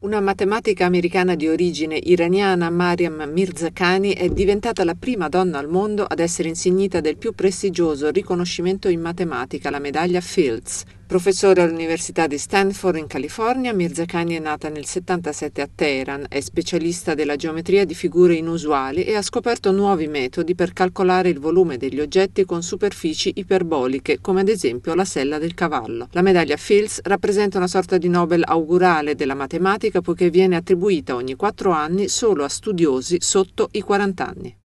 Una matematica americana di origine iraniana, Mariam Mirzakhani, è diventata la prima donna al mondo ad essere insignita del più prestigioso riconoscimento in matematica, la medaglia Fields, Professore all'Università di Stanford in California, Mirzakhani è nata nel 77 a Teheran, è specialista della geometria di figure inusuali e ha scoperto nuovi metodi per calcolare il volume degli oggetti con superfici iperboliche, come ad esempio la sella del cavallo. La medaglia Fields rappresenta una sorta di Nobel augurale della matematica poiché viene attribuita ogni quattro anni solo a studiosi sotto i 40 anni.